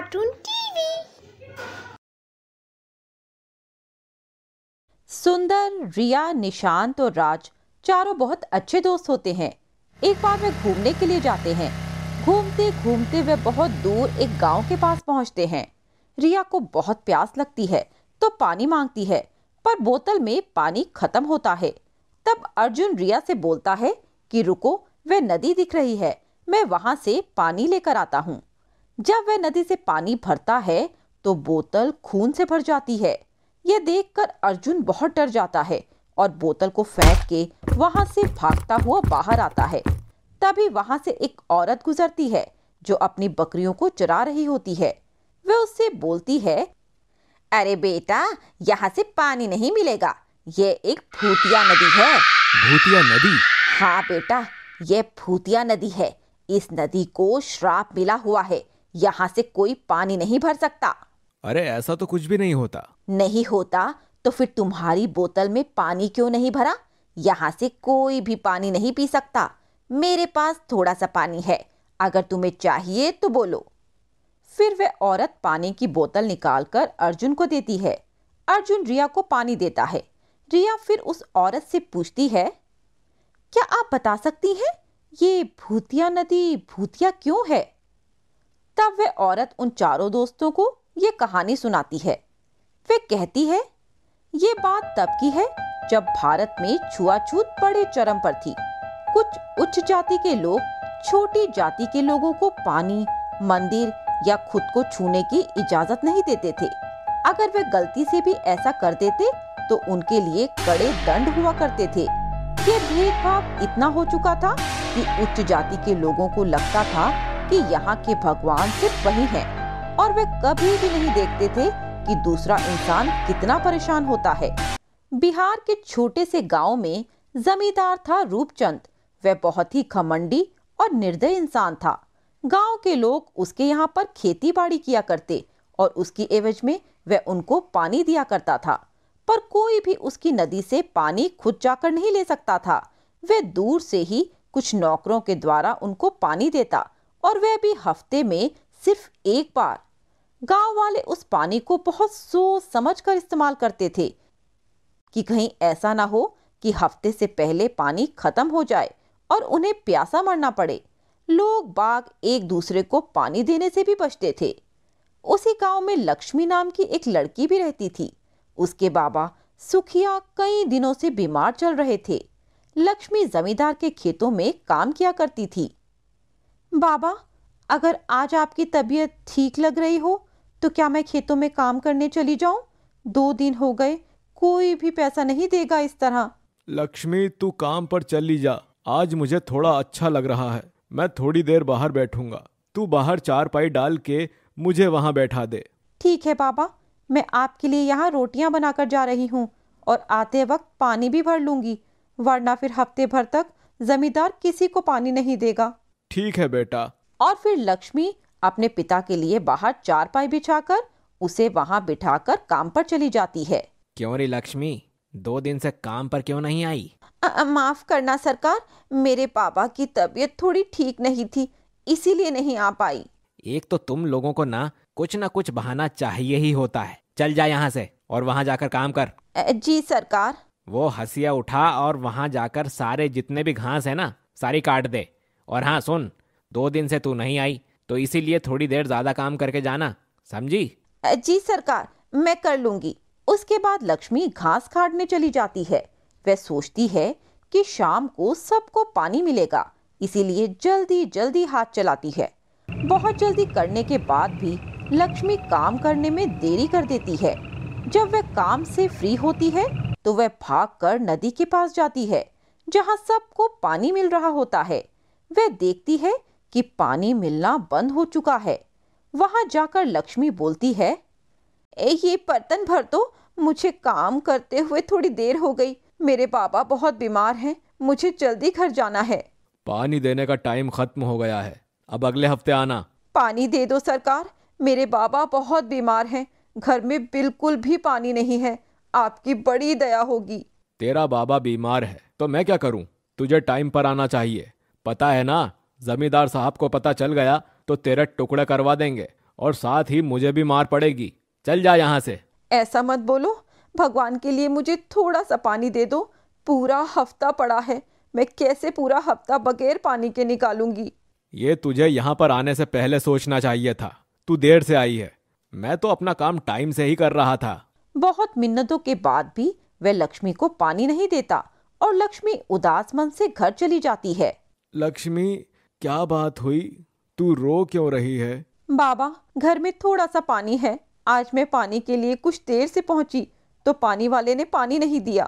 Cartoon TV सुंदर रिया निशांत और राज चारों बहुत अच्छे दोस्त होते हैं एक बार वे घूमने के लिए जाते हैं घूमते घूमते वे बहुत दूर एक गांव के पास पहुंचते हैं रिया को बहुत प्यास लगती है तो पानी मांगती है पर बोतल में पानी खत्म होता है तब अर्जुन रिया से बोलता है कि रुको वह नदी दिख रही है मैं वहां से पानी लेकर आता हूँ जब वह नदी से पानी भरता है तो बोतल खून से भर जाती है यह देखकर अर्जुन बहुत डर जाता है और बोतल को फेंक के वहां से भागता हुआ बाहर आता है तभी वहां से एक औरत गुजरती है जो अपनी बकरियों को चरा रही होती है वह उससे बोलती है अरे बेटा यहाँ से पानी नहीं मिलेगा ये एक भूतिया नदी है भूतिया नदी हाँ बेटा ये भूतिया नदी है इस नदी को श्राप मिला हुआ है यहाँ से कोई पानी नहीं भर सकता अरे ऐसा तो कुछ भी नहीं होता नहीं होता तो फिर तुम्हारी बोतल में पानी क्यों नहीं भरा यहाँ से कोई भी पानी नहीं पी सकता मेरे पास थोड़ा सा पानी है अगर तुम्हें चाहिए तो बोलो फिर वह औरत पानी की बोतल निकालकर अर्जुन को देती है अर्जुन रिया को पानी देता है रिया फिर उस औरत से पूछती है क्या आप बता सकती हैं ये भूतिया नदी भूतिया क्यों है तब वह औरत उन चारों दोस्तों को ये कहानी सुनाती है वे कहती है ये बात तब की है जब भारत में छुआछूत बड़े चरम पर थी कुछ उच्च जाति के लोग छोटी जाति के लोगों को पानी मंदिर या खुद को छूने की इजाजत नहीं देते थे अगर वे गलती से भी ऐसा कर देते तो उनके लिए कड़े दंड हुआ करते थे ये भेदभाव इतना हो चुका था कि उच्च जाति के लोगों को लगता था कि यहाँ के भगवान सिर्फ वही हैं और वे कभी भी नहीं देखते थे कि दूसरा इंसान कितना परेशान होता है बिहार के छोटे से गांव में जमींदार था रूपचंद वह बहुत ही खमंडी और निर्दय इंसान था गांव के लोग उसके यहाँ पर खेती बाड़ी किया करते और उसकी एवज में वह उनको पानी दिया करता था पर कोई भी उसकी नदी से पानी खुद जाकर नहीं ले सकता था वह दूर से ही कुछ नौकरों के द्वारा उनको पानी देता और वह भी हफ्ते में सिर्फ एक बार गांव वाले उस पानी को बहुत सोच समझ कर इस्तेमाल करते थे कि कहीं ऐसा ना हो कि हफ्ते से पहले पानी खत्म हो जाए और उन्हें प्यासा मरना पड़े लोग बाग एक दूसरे को पानी देने से भी बचते थे उसी गांव में लक्ष्मी नाम की एक लड़की भी रहती थी उसके बाबा सुखिया कई दिनों से बीमार चल रहे थे लक्ष्मी जमींदार के खेतों में काम किया करती थी बाबा अगर आज आपकी तबीयत ठीक लग रही हो तो क्या मैं खेतों में काम करने चली जाऊं दो दिन हो गए कोई भी पैसा नहीं देगा इस तरह लक्ष्मी तू काम पर चली जा आज मुझे थोड़ा अच्छा लग रहा है मैं थोड़ी देर बाहर बैठूंगा तू बाहर चार पाई डाल के मुझे वहाँ बैठा दे ठीक है बाबा मैं आपके लिए यहाँ रोटियाँ बनाकर जा रही हूँ और आते वक्त पानी भी भर लूंगी वरना फिर हफ्ते भर तक जमींदार किसी को पानी नहीं देगा ठीक है बेटा और फिर लक्ष्मी अपने पिता के लिए बाहर चार बिछा बिछाकर उसे वहाँ बिठाकर काम पर चली जाती है क्यों रे लक्ष्मी दो दिन से काम पर क्यों नहीं आई माफ करना सरकार मेरे पापा की तबीयत थोड़ी ठीक नहीं थी इसीलिए नहीं आ पाई एक तो तुम लोगों को ना कुछ ना कुछ बहाना चाहिए ही होता है चल जा यहाँ से और वहाँ जाकर काम कर जी सरकार वो हसिया उठा और वहाँ जाकर सारे जितने भी घास है ना सारी काट दे और हाँ सुन दो दिन से तू नहीं आई तो इसीलिए थोड़ी देर ज्यादा काम करके जाना समझी जी सरकार मैं कर लूंगी उसके बाद लक्ष्मी घास काटने चली जाती है वह सोचती है कि शाम को सबको पानी मिलेगा इसीलिए जल्दी जल्दी हाथ चलाती है बहुत जल्दी करने के बाद भी लक्ष्मी काम करने में देरी कर देती है जब वह काम से फ्री होती है तो वह भाग कर नदी के पास जाती है जहाँ सबको पानी मिल रहा होता है वह देखती है कि पानी मिलना बंद हो चुका है वहां जाकर लक्ष्मी बोलती है ए ये बर्तन भर दो मुझे काम करते हुए थोड़ी देर हो गई मेरे बाबा बहुत बीमार हैं मुझे जल्दी घर जाना है पानी देने का टाइम खत्म हो गया है अब अगले हफ्ते आना पानी दे दो सरकार मेरे बाबा बहुत बीमार हैं घर में बिल्कुल भी पानी नहीं है आपकी बड़ी दया होगी तेरा बाबा बीमार है तो मैं क्या करूं? तुझे टाइम पर आना चाहिए पता है ना जमींदार साहब को पता चल गया तो तेरा टुकड़ा करवा देंगे और साथ ही मुझे भी मार पड़ेगी चल जा यहाँ से ऐसा मत बोलो भगवान के लिए मुझे थोड़ा सा पानी दे दो पूरा हफ्ता पड़ा है मैं कैसे पूरा हफ्ता बगैर पानी के निकालूंगी ये तुझे यहाँ पर आने से पहले सोचना चाहिए था तू देर से आई है मैं तो अपना काम टाइम से ही कर रहा था बहुत मिन्नतों के बाद भी वह लक्ष्मी को पानी नहीं देता और लक्ष्मी उदास मन से घर चली जाती है लक्ष्मी क्या बात हुई तू रो क्यों रही है बाबा घर में थोड़ा सा पानी है आज मैं पानी के लिए कुछ देर से पहुंची तो पानी वाले ने पानी नहीं दिया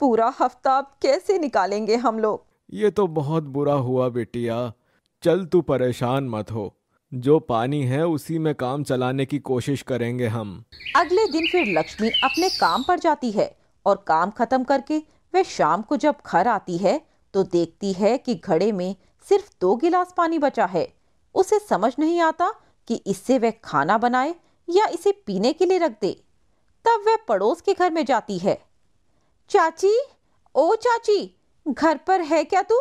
पूरा हफ्ता अब कैसे निकालेंगे हम लोग ये तो बहुत बुरा हुआ बेटिया चल तू परेशान मत हो जो पानी है उसी में काम चलाने की कोशिश करेंगे हम अगले दिन फिर लक्ष्मी अपने काम पर जाती है और काम खत्म करके वह शाम को जब घर आती है तो देखती है कि घड़े में सिर्फ दो गिलास पानी बचा है उसे समझ नहीं आता कि इससे वह खाना बनाए या इसे पीने के लिए रख दे तब वह पड़ोस के घर में जाती है चाची ओ चाची घर पर है क्या तू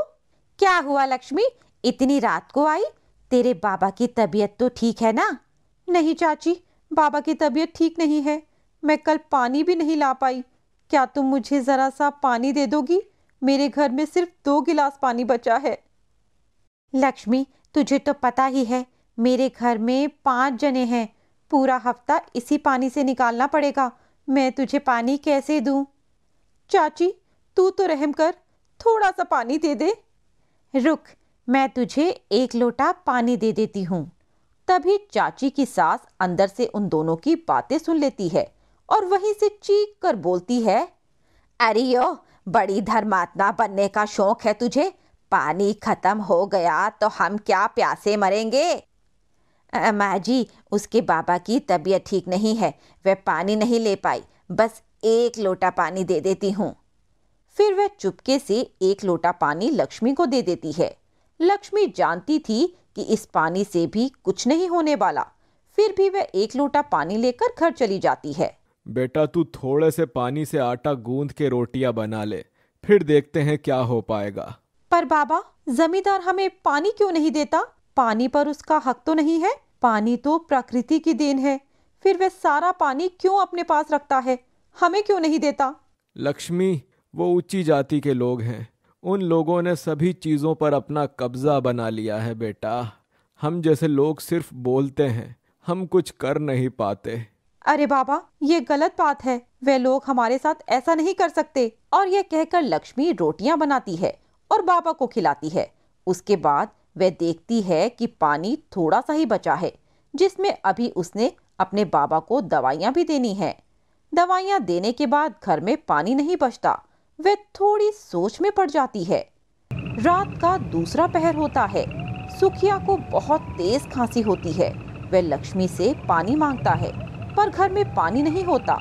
क्या हुआ लक्ष्मी इतनी रात को आई तेरे बाबा की तबीयत तो ठीक है ना नहीं चाची बाबा की तबीयत ठीक नहीं है मैं कल पानी भी नहीं ला पाई क्या तुम मुझे ज़रा सा पानी दे दोगी मेरे घर में सिर्फ दो गिलास पानी बचा है लक्ष्मी तुझे तो पता ही है मेरे घर में पांच जने हैं पूरा हफ्ता इसी पानी से निकालना पड़ेगा मैं तुझे पानी कैसे दूं? चाची तू तो रहम कर थोड़ा सा पानी दे दे रुक मैं तुझे एक लोटा पानी दे देती हूँ तभी चाची की सास अंदर से उन दोनों की बातें सुन लेती है और वहीं से चीख कर बोलती है अरे यो बड़ी धर्मात्मा बनने का शौक है तुझे पानी खत्म हो गया तो हम क्या प्यासे मरेंगे माँ जी उसके बाबा की तबीयत ठीक नहीं है वह पानी नहीं ले पाई बस एक लोटा पानी दे देती हूँ फिर वह चुपके से एक लोटा पानी लक्ष्मी को दे देती है लक्ष्मी जानती थी कि इस पानी से भी कुछ नहीं होने वाला फिर भी वह एक लोटा पानी लेकर घर चली जाती है बेटा तू थोड़े से पानी से आटा गूंद के रोटियां बना ले फिर देखते हैं क्या हो पाएगा पर बाबा जमींदार हमें पानी क्यों नहीं देता पानी पर उसका हक तो नहीं है पानी तो प्रकृति की देन है फिर वह सारा पानी क्यों अपने पास रखता है हमें क्यों नहीं देता लक्ष्मी वो ऊंची जाति के लोग हैं उन लोगों ने सभी चीज़ों पर अपना कब्जा बना लिया है बेटा हम जैसे लोग सिर्फ बोलते हैं हम कुछ कर नहीं पाते अरे बाबा ये गलत बात है वे लोग हमारे साथ ऐसा नहीं कर सकते और यह कहकर लक्ष्मी रोटियां बनाती है और बाबा को खिलाती है उसके बाद वह देखती है कि पानी थोड़ा सा ही बचा है जिसमें अभी उसने अपने बाबा को दवाइयाँ भी देनी है दवाइयाँ देने के बाद घर में पानी नहीं बचता वह थोड़ी सोच में पड़ जाती है रात का दूसरा पहर होता है सुखिया को बहुत तेज खांसी होती है वह लक्ष्मी से पानी मांगता है पर घर में पानी नहीं होता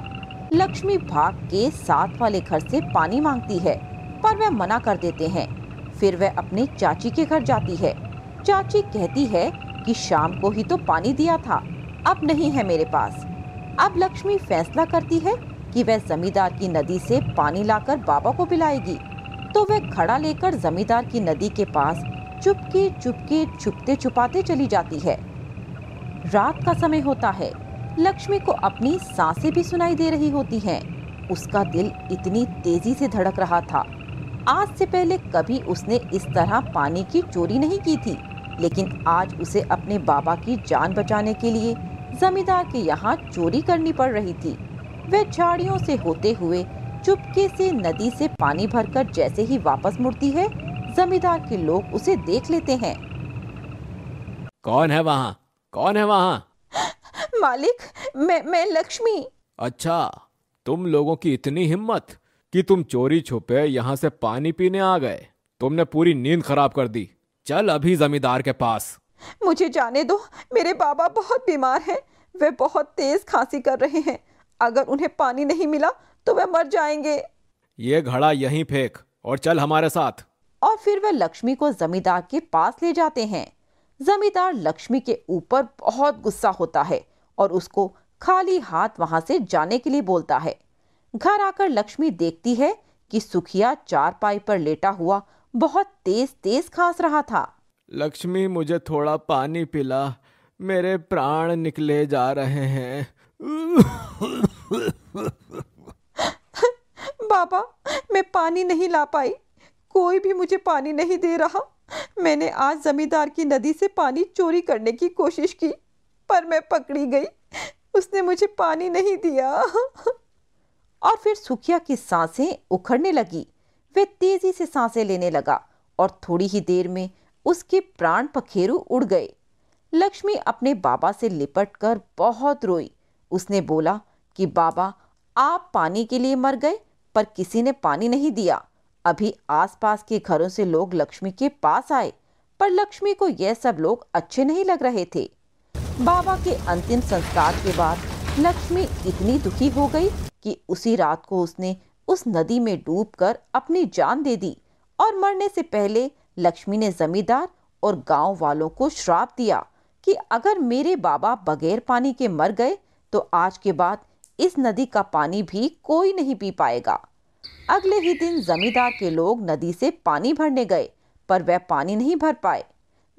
लक्ष्मी भाग के साथ वाले घर से पानी मांगती है पर वह मना कर देते हैं फिर वह अपने चाची के घर जाती है चाची कहती है कि शाम को ही तो पानी दिया था अब नहीं है मेरे पास अब लक्ष्मी फैसला करती है कि वह जमींदार की नदी से पानी लाकर बाबा को पिलाएगी तो वह खड़ा लेकर जमींदार की नदी के पास चुपके चुपके छुपते छुपाते चली जाती है रात का समय होता है लक्ष्मी को अपनी सांसें भी सुनाई दे रही होती हैं। उसका दिल इतनी तेजी से धड़क रहा था आज से पहले कभी उसने इस तरह पानी की चोरी नहीं की थी लेकिन आज उसे अपने बाबा की जान बचाने के लिए जमींदार के यहाँ चोरी करनी पड़ रही थी वह झाड़ियों से होते हुए चुपके से नदी से पानी भरकर जैसे ही वापस मुड़ती है जमींदार के लोग उसे देख लेते हैं कौन है वहाँ कौन है वहाँ मालिक मैं मैं लक्ष्मी अच्छा तुम लोगों की इतनी हिम्मत कि तुम चोरी छुपे यहाँ से पानी पीने आ गए तुमने पूरी नींद खराब कर दी चल अभी जमींदार के पास मुझे जाने दो मेरे बाबा बहुत बीमार हैं वे बहुत तेज खांसी कर रहे हैं अगर उन्हें पानी नहीं मिला तो वे मर जाएंगे ये घड़ा यहीं फेंक और चल हमारे साथ और फिर वे लक्ष्मी को जमींदार के पास ले जाते हैं जमींदार लक्ष्मी के ऊपर बहुत गुस्सा होता है और उसको खाली हाथ वहां से जाने के लिए बोलता है घर आकर लक्ष्मी देखती है कि सुखिया चारपाई पर लेटा हुआ बहुत तेज तेज खांस रहा था लक्ष्मी मुझे थोड़ा पानी पिला मेरे प्राण निकले जा रहे हैं बाबा मैं पानी नहीं ला पाई कोई भी मुझे पानी नहीं दे रहा मैंने आज जमींदार की नदी से पानी चोरी करने की कोशिश की पर मैं पकड़ी गई उसने मुझे पानी नहीं दिया और फिर सुखिया की सांसें उखड़ने लगी वह तेजी से सांसें लेने लगा और थोड़ी ही देर में उसके प्राण पखेरु उड़ गए लक्ष्मी अपने बाबा से लिपट कर बहुत रोई उसने बोला कि बाबा आप पानी के लिए मर गए पर किसी ने पानी नहीं दिया अभी आसपास के घरों से लोग लक्ष्मी के पास आए पर लक्ष्मी को यह सब लोग अच्छे नहीं लग रहे थे बाबा के अंतिम संस्कार के बाद लक्ष्मी इतनी दुखी हो गई कि उसी रात को उसने उस नदी में डूबकर अपनी जान दे दी और मरने से पहले लक्ष्मी ने जमींदार और गांव वालों को श्राप दिया कि अगर मेरे बाबा बगैर पानी के मर गए तो आज के बाद इस नदी का पानी भी कोई नहीं पी पाएगा अगले ही दिन जमींदार के लोग नदी से पानी भरने गए पर वह पानी नहीं भर पाए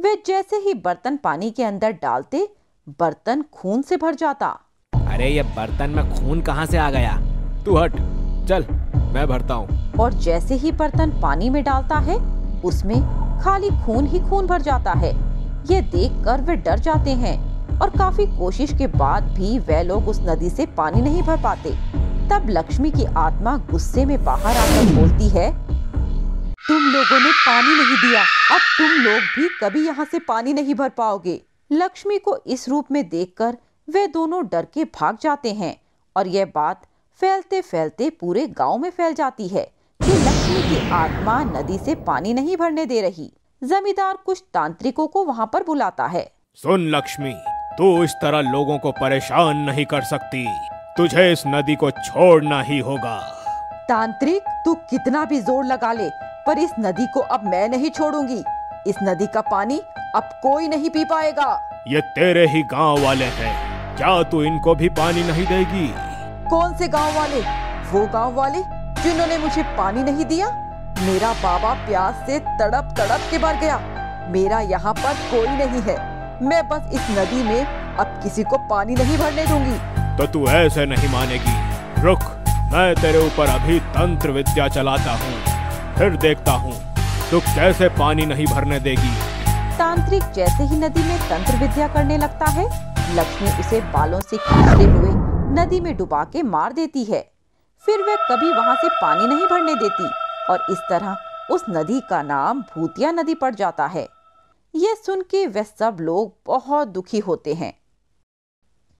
वे जैसे ही बर्तन पानी के अंदर डालते बर्तन खून से भर जाता अरे ये बर्तन में खून कहाँ से आ गया तू हट चल मैं भरता हूँ और जैसे ही बर्तन पानी में डालता है उसमें खाली खून ही खून भर जाता है ये देख कर वे डर जाते हैं और काफी कोशिश के बाद भी वे लोग उस नदी से पानी नहीं भर पाते तब लक्ष्मी की आत्मा गुस्से में बाहर आकर बोलती है तुम लोगों ने पानी नहीं दिया अब तुम लोग भी कभी यहाँ से पानी नहीं भर पाओगे लक्ष्मी को इस रूप में देखकर वे दोनों डर के भाग जाते हैं और यह बात फैलते फैलते पूरे गांव में फैल जाती है कि लक्ष्मी की आत्मा नदी से पानी नहीं भरने दे रही जमींदार कुछ तांत्रिकों को वहाँ पर बुलाता है सुन लक्ष्मी तू इस तरह लोगों को परेशान नहीं कर सकती तुझे इस नदी को छोड़ना ही होगा तांत्रिक तू कितना भी जोर लगा ले पर इस नदी को अब मैं नहीं छोड़ूंगी इस नदी का पानी अब कोई नहीं पी पाएगा ये तेरे ही गांव वाले हैं क्या तू इनको भी पानी नहीं देगी कौन से गांव वाले वो गांव वाले जिन्होंने मुझे पानी नहीं दिया मेरा बाबा प्यास से तड़प तड़प के मर गया मेरा यहाँ पर कोई नहीं है मैं बस इस नदी में अब किसी को पानी नहीं भरने दूंगी तो तू ऐसे नहीं मानेगी रुक मैं तेरे ऊपर अभी तंत्र विद्या चलाता हूँ फिर देखता हूँ तो कैसे पानी नहीं भरने देगी तांत्रिक जैसे ही नदी में तंत्र विद्या करने लगता है लक्ष्मी उसे बालों से खींचते हुए नदी में डुबा के मार देती है फिर वह कभी वहाँ से पानी नहीं भरने देती और इस तरह उस नदी का नाम भूतिया नदी पड़ जाता है ये सुन के वह सब लोग बहुत दुखी होते हैं